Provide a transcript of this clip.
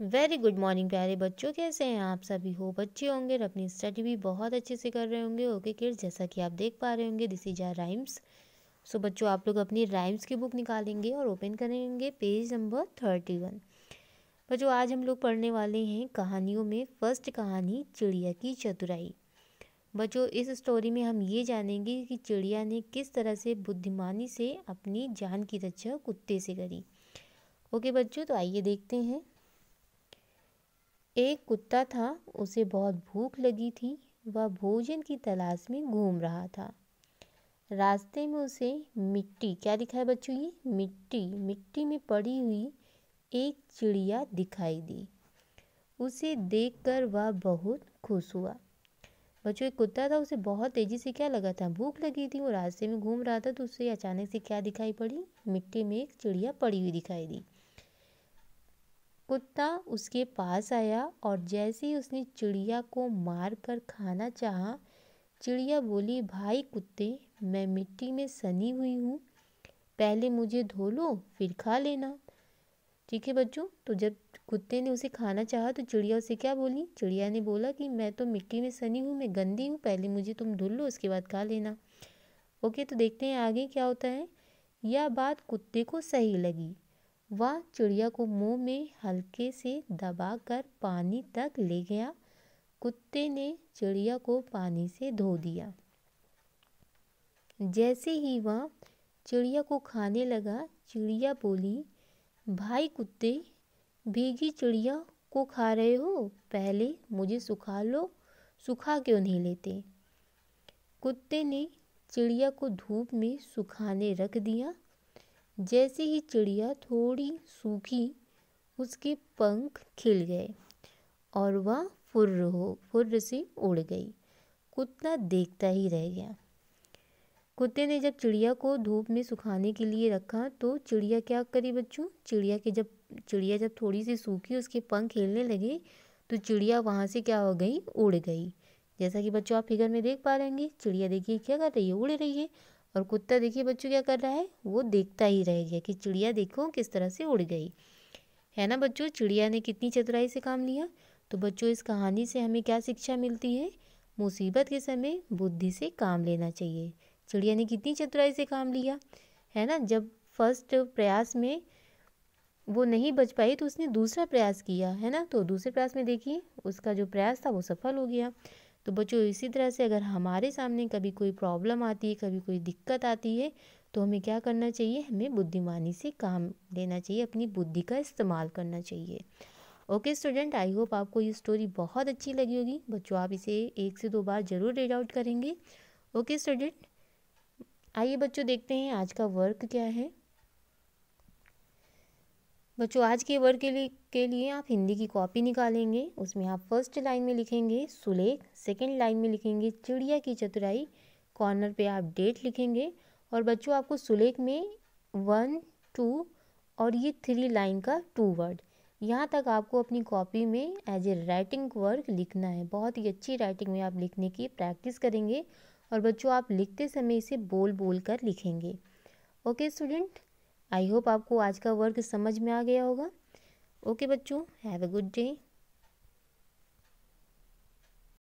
very good morning प्यारे बच्चों कैसे हैं आप सभी हो बच्चे होंगे अपनी स्टडी भी बहुत अच्छे से कर रहे होंगे ओके किड जैसा कि आप देख पा रहे होंगे this is our rhymes so बच्चों आप लोग अपनी राइम्स की बुक निकालेंगे और ओपन करेंगे पेज नंबर थर्टी वन बच्चों आज हम लोग पढ़ने वाले हैं कहानियों में फर्स्ट कहानी चिड़िया की चतुराई बच्चों इस स्टोरी में हम ये जानेंगे कि चिड़िया ने किस तरह से बुद्धिमानी से अपनी जान की रक्षा कुत्ते से करी ओके बच्चों तो आइए देखते हैं एक कुत्ता था उसे बहुत भूख लगी थी वह भोजन की तलाश में घूम रहा था रास्ते में उसे मिट्टी क्या दिखाई बच्चों ये मिट्टी मिट्टी में पड़ी हुई एक चिड़िया दिखाई दी उसे देखकर वह बहुत खुश हुआ बच्चों एक कुत्ता था उसे बहुत तेज़ी से क्या लगा था भूख लगी थी वो रास्ते में घूम रहा था तो उसे अचानक से क्या दिखाई पड़ी मिट्टी में एक चिड़िया पड़ी हुई दिखाई दी कुत्ता उसके पास आया और जैसे ही उसने चिड़िया को मार कर खाना चाहा चिड़िया बोली भाई कुत्ते मैं मिट्टी में सनी हुई हूँ पहले मुझे धो लो फिर खा लेना ठीक है बच्चों तो जब कुत्ते ने उसे खाना चाहा तो चिड़िया उसे क्या बोली चिड़िया ने बोला कि मैं तो मिट्टी में सनी हूँ मैं गंदी हूँ पहले मुझे तुम धुल लो उसके बाद खा लेना ओके तो देखते हैं आगे क्या होता है यह बात कुत्ते को सही लगी वह चिड़िया को मुंह में हल्के से दबा कर पानी तक ले गया कुत्ते ने चिड़िया को पानी से धो दिया जैसे ही वह चिड़िया को खाने लगा चिड़िया बोली भाई कुत्ते भीगी चिड़िया को खा रहे हो पहले मुझे सुखा लो सुखा क्यों नहीं लेते कुत्ते ने चिड़िया को धूप में सुखाने रख दिया जैसे ही चिड़िया थोड़ी सूखी उसके पंख खिल गए और वह फुर्र हो फुर्र से उड़ गई कुत्ता देखता ही रह गया कुत्ते ने जब चिड़िया को धूप में सुखाने के लिए रखा तो चिड़िया क्या करी बच्चों चिड़िया के जब चिड़िया जब थोड़ी सी सूखी उसके पंख खेलने लगे तो चिड़िया वहाँ से क्या हो गई उड़ गई जैसा कि बच्चों आप फिगर में देख पा रहे हैं चिड़िया देखिए क्या कर रही है उड़ रही है और कुत्ता देखिए बच्चों क्या कर रहा है वो देखता ही रह गया कि चिड़िया देखो किस तरह से उड़ गई है ना बच्चों चिड़िया ने कितनी चतुराई से काम लिया तो बच्चों इस कहानी से हमें क्या शिक्षा मिलती है मुसीबत के समय बुद्धि से काम लेना चाहिए चिड़िया ने कितनी चतुराई से काम लिया है ना जब फर्स्ट प्रयास में वो नहीं बच पाई तो उसने दूसरा प्रयास किया है ना तो दूसरे प्रयास में देखिए उसका जो प्रयास था वो सफल हो गया तो बच्चों इसी तरह से अगर हमारे सामने कभी कोई प्रॉब्लम आती है कभी कोई दिक्कत आती है तो हमें क्या करना चाहिए हमें बुद्धिमानी से काम लेना चाहिए अपनी बुद्धि का इस्तेमाल करना चाहिए ओके स्टूडेंट आई होप आपको ये स्टोरी बहुत अच्छी लगी होगी बच्चों आप इसे एक से दो बार ज़रूर रीड आउट करेंगे ओके स्टूडेंट आइए बच्चों देखते हैं आज का वर्क क्या है बच्चों आज के वर्ग के लिए के लिए आप हिंदी की कॉपी निकालेंगे उसमें आप फर्स्ट लाइन में लिखेंगे सुलेख सेकंड लाइन में लिखेंगे चिड़िया की चतुराई कॉर्नर पे आप डेट लिखेंगे और बच्चों आपको सुलेख में वन टू और ये थ्री लाइन का टू वर्ड यहाँ तक आपको अपनी कॉपी में एज ए राइटिंग वर्क लिखना है बहुत ही अच्छी राइटिंग में आप लिखने की प्रैक्टिस करेंगे और बच्चों आप लिखते समय इसे बोल बोल कर लिखेंगे ओके स्टूडेंट आई होप आपको आज का वर्क समझ में आ गया होगा ओके बच्चों हैव अ गुड डे